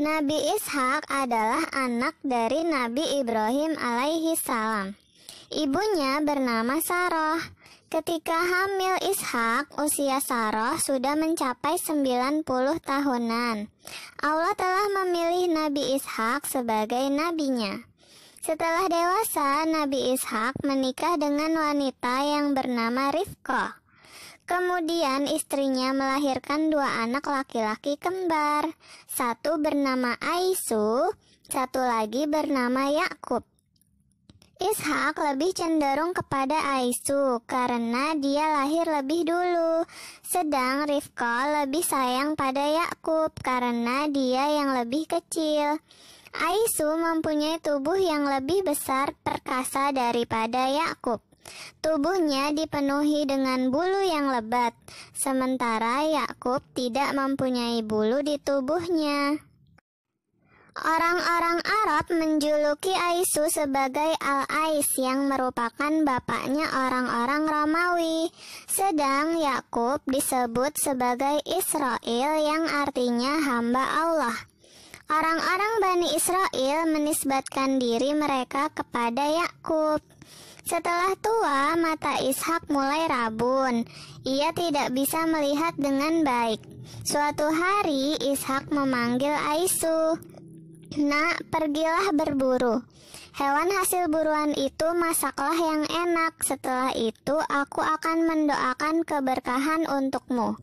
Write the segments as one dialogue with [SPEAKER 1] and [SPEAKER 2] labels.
[SPEAKER 1] Nabi Ishak adalah anak dari Nabi Ibrahim alaihi salam. Ibunya bernama Saroh. Ketika hamil Ishak, usia Saroh sudah mencapai 90 tahunan. Allah telah memilih Nabi Ishak sebagai nabinya. Setelah dewasa, Nabi Ishak menikah dengan wanita yang bernama Rifkah. Kemudian istrinya melahirkan dua anak laki-laki kembar. Satu bernama Aisu, satu lagi bernama Yakub. Ishak lebih cenderung kepada Aisu karena dia lahir lebih dulu, sedang Rifka lebih sayang pada Yakub karena dia yang lebih kecil. Aisu mempunyai tubuh yang lebih besar perkasa daripada Yakub. Tubuhnya dipenuhi dengan bulu yang lebat, sementara Yakub tidak mempunyai bulu di tubuhnya. Orang-orang Arab menjuluki Aisu sebagai Al-Ais yang merupakan bapaknya orang-orang Romawi, sedang Yakub disebut sebagai Israel yang artinya hamba Allah. Orang-orang Bani Israel menisbatkan diri mereka kepada Yakub. Setelah tua, mata Ishak mulai rabun. Ia tidak bisa melihat dengan baik. Suatu hari, Ishak memanggil Aisu. Nak, pergilah berburu. Hewan hasil buruan itu masaklah yang enak. Setelah itu, aku akan mendoakan keberkahan untukmu.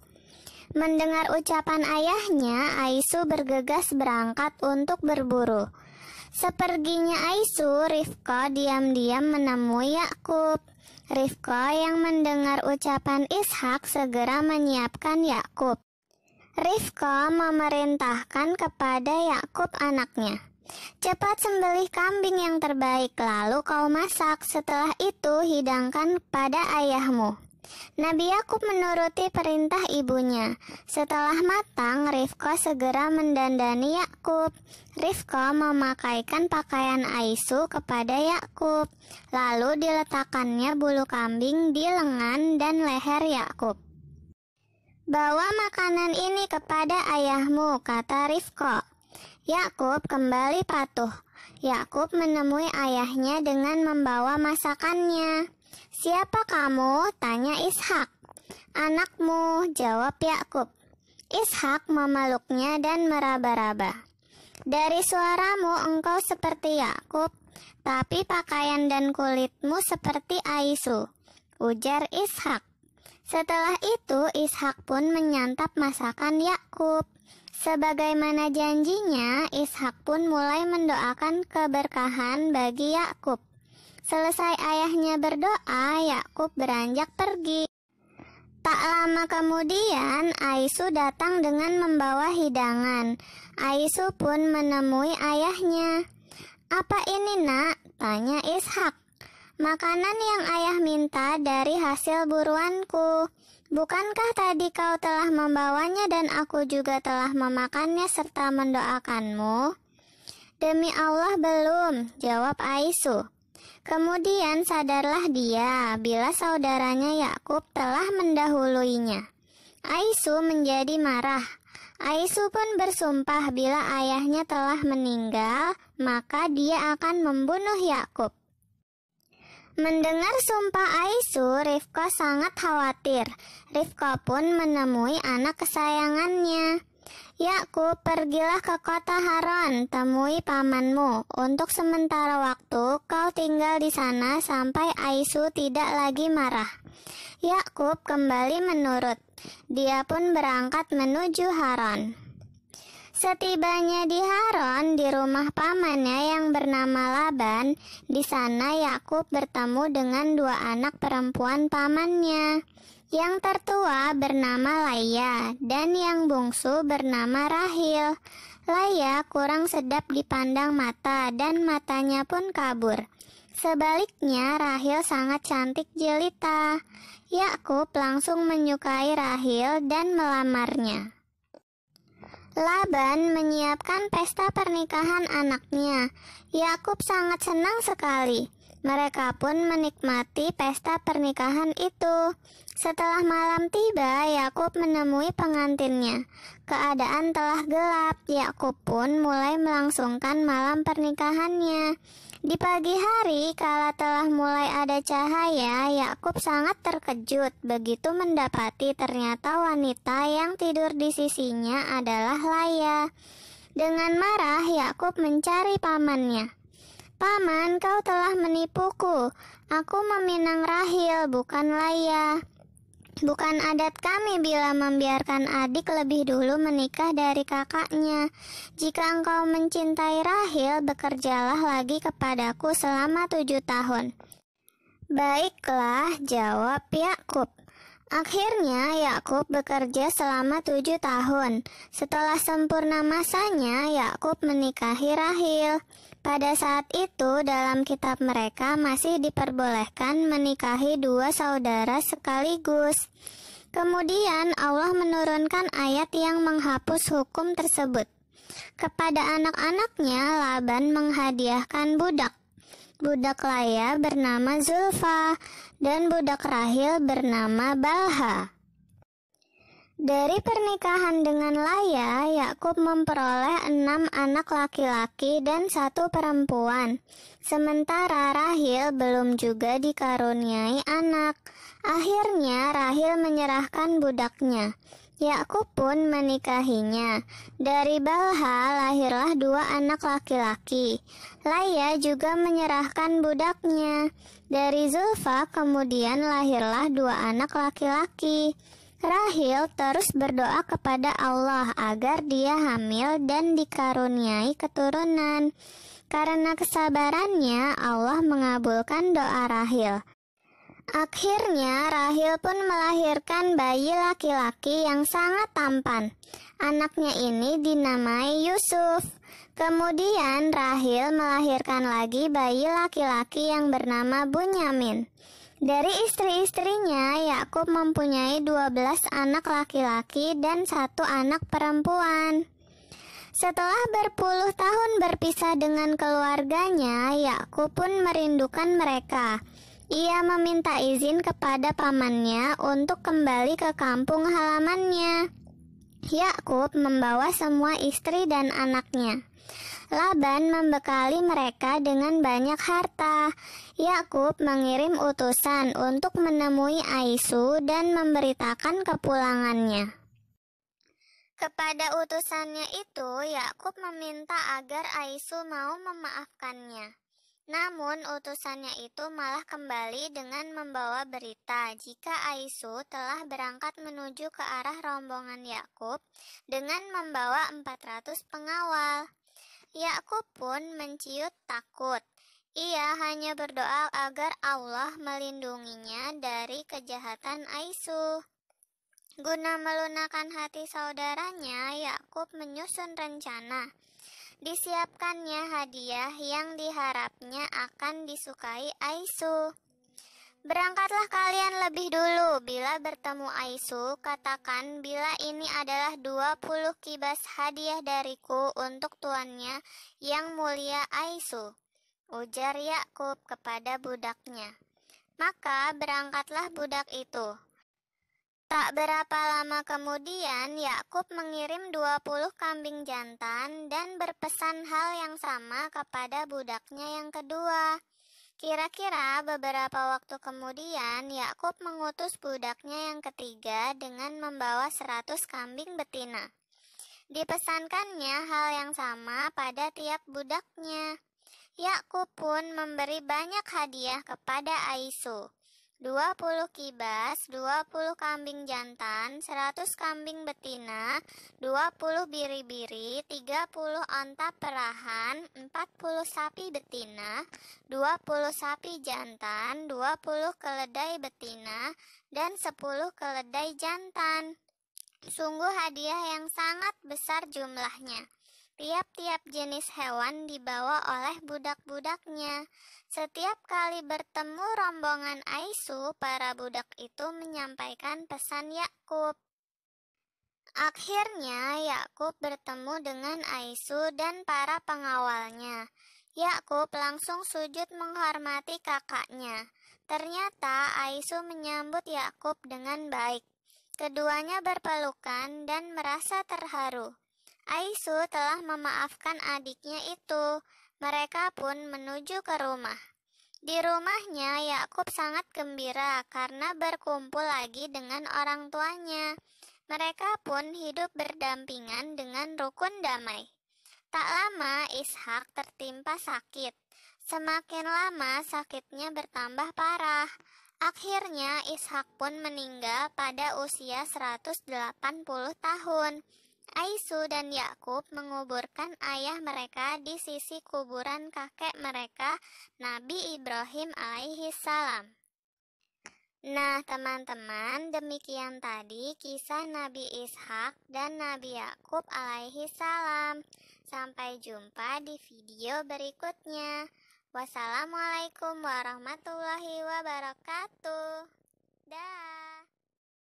[SPEAKER 1] Mendengar ucapan ayahnya, Aisu bergegas berangkat untuk berburu. Seperginya Aisu, Rifko diam-diam menemui Yakub. Rifko yang mendengar ucapan Ishak segera menyiapkan Yakub. Rifko memerintahkan kepada Yakub anaknya, "Cepat sembelih kambing yang terbaik lalu kau masak. Setelah itu hidangkan pada ayahmu." Nabi Yakub menuruti perintah ibunya. Setelah matang, Rifka segera mendandani Yakub. Rifka memakaikan pakaian Aisu kepada Yakub, lalu diletakkannya bulu kambing di lengan dan leher Yakub. Bawa makanan ini kepada ayahmu, kata Rifka. Yakub kembali patuh. Yakub menemui ayahnya dengan membawa masakannya. Siapa kamu? Tanya Ishak. Anakmu, jawab Yakub. Ishak memeluknya dan meraba-raba. Dari suaramu engkau seperti Yakub, tapi pakaian dan kulitmu seperti Aisu, ujar Ishak. Setelah itu Ishak pun menyantap masakan Yakub. Sebagaimana janjinya, Ishak pun mulai mendoakan keberkahan bagi Yakub. Selesai ayahnya berdoa, Yakub beranjak pergi. Tak lama kemudian, Aisu datang dengan membawa hidangan. Aisu pun menemui ayahnya. "Apa ini, Nak?" tanya Ishak. "Makanan yang ayah minta dari hasil buruanku." Bukankah tadi kau telah membawanya dan aku juga telah memakannya serta mendoakanmu? Demi Allah belum, jawab Aisu. Kemudian sadarlah dia bila saudaranya Yakub telah mendahuluinya. Aisu menjadi marah. Aisu pun bersumpah bila ayahnya telah meninggal, maka dia akan membunuh Yakub. Mendengar sumpah Aisu, Rifka sangat khawatir. Rifka pun menemui anak kesayangannya. Yakub, pergilah ke kota Haron, temui pamanmu. Untuk sementara waktu, kau tinggal di sana sampai Aisu tidak lagi marah. Yakub kembali menurut. Dia pun berangkat menuju Haron. Setibanya di Haron, di rumah pamannya yang bernama Laban, di sana Yakub bertemu dengan dua anak perempuan pamannya. Yang tertua bernama Laya dan yang bungsu bernama Rahil. Laya kurang sedap dipandang mata dan matanya pun kabur. Sebaliknya Rahil sangat cantik jelita. Yakub langsung menyukai Rahil dan melamarnya. Laban menyiapkan pesta pernikahan anaknya. Yakub sangat senang sekali. Mereka pun menikmati pesta pernikahan itu. Setelah malam tiba, Yakub menemui pengantinnya. Keadaan telah gelap, Yakub pun mulai melangsungkan malam pernikahannya. Di pagi hari, kala telah mulai ada cahaya, Yakub sangat terkejut begitu mendapati ternyata wanita yang tidur di sisinya adalah Laya. Dengan marah, Yakub mencari pamannya. Paman, kau telah menipuku. Aku meminang Rahil, bukan Laya. Bukan adat kami bila membiarkan adik lebih dulu menikah dari kakaknya. Jika engkau mencintai Rahil, bekerjalah lagi kepadaku selama tujuh tahun. Baiklah, jawab Yakub. Akhirnya Yakub bekerja selama tujuh tahun. Setelah sempurna masanya, Yakub menikahi Rahil. Pada saat itu, dalam kitab mereka masih diperbolehkan menikahi dua saudara sekaligus. Kemudian Allah menurunkan ayat yang menghapus hukum tersebut. Kepada anak-anaknya, Laban menghadiahkan budak budak Laya bernama Zulfa, dan budak Rahil bernama Balha. Dari pernikahan dengan Laya, Yakub memperoleh enam anak laki-laki dan satu perempuan. Sementara Rahil belum juga dikaruniai anak. Akhirnya Rahil menyerahkan budaknya. Yakub ya, pun menikahinya. Dari Balha lahirlah dua anak laki-laki. Laya juga menyerahkan budaknya. Dari Zulfa kemudian lahirlah dua anak laki-laki. Rahil terus berdoa kepada Allah agar dia hamil dan dikaruniai keturunan. Karena kesabarannya, Allah mengabulkan doa Rahil. Akhirnya Rahil pun melahirkan bayi laki-laki yang sangat tampan. Anaknya ini dinamai Yusuf. Kemudian Rahil melahirkan lagi bayi laki-laki yang bernama Bunyamin. Dari istri-istrinya, Yakub mempunyai 12 anak laki-laki dan satu anak perempuan. Setelah berpuluh tahun berpisah dengan keluarganya, Yakub pun merindukan mereka. Ia meminta izin kepada pamannya untuk kembali ke kampung halamannya. Yakub membawa semua istri dan anaknya. Laban membekali mereka dengan banyak harta. Yakub mengirim utusan untuk menemui Aisu dan memberitakan kepulangannya. Kepada utusannya itu, Yakub meminta agar Aisu mau memaafkannya. Namun utusannya itu malah kembali dengan membawa berita jika Aisu telah berangkat menuju ke arah rombongan Yakub dengan membawa 400 pengawal. Yakub pun menciut takut. Ia hanya berdoa agar Allah melindunginya dari kejahatan Aisu. Guna melunakan hati saudaranya, Yakub menyusun rencana disiapkannya hadiah yang diharapnya akan disukai Aisu. Berangkatlah kalian lebih dulu. Bila bertemu Aisu, katakan bila ini adalah 20 kibas hadiah dariku untuk tuannya yang mulia Aisu. Ujar Yakub kepada budaknya. Maka berangkatlah budak itu. Tak berapa lama kemudian, Yakub mengirim 20 kambing jantan dan berpesan hal yang sama kepada budaknya yang kedua. Kira-kira beberapa waktu kemudian, Yakub mengutus budaknya yang ketiga dengan membawa 100 kambing betina. Dipesankannya hal yang sama pada tiap budaknya. Yakub pun memberi banyak hadiah kepada Aisu. 20 kibas, 20 kambing jantan, 100 kambing betina, 20 biri-biri, 30 onta perahan, 40 sapi betina, 20 sapi jantan, 20 keledai betina, dan 10 keledai jantan. Sungguh hadiah yang sangat besar jumlahnya. Tiap-tiap jenis hewan dibawa oleh budak-budaknya. Setiap kali bertemu rombongan Aisu, para budak itu menyampaikan pesan Yakub. Akhirnya Yakub bertemu dengan Aisu dan para pengawalnya. Yakub langsung sujud menghormati kakaknya. Ternyata Aisu menyambut Yakub dengan baik. Keduanya berpelukan dan merasa terharu. Aisu telah memaafkan adiknya itu. Mereka pun menuju ke rumah. Di rumahnya, Yakub sangat gembira karena berkumpul lagi dengan orang tuanya. Mereka pun hidup berdampingan dengan rukun damai. Tak lama, Ishak tertimpa sakit. Semakin lama, sakitnya bertambah parah. Akhirnya, Ishak pun meninggal pada usia 180 tahun. Aisu dan Yakub menguburkan ayah mereka di sisi kuburan kakek mereka, Nabi Ibrahim alaihi salam. Nah, teman-teman, demikian tadi kisah Nabi Ishak dan Nabi Yakub alaihi salam. Sampai jumpa di video berikutnya. Wassalamualaikum warahmatullahi wabarakatuh. Dah.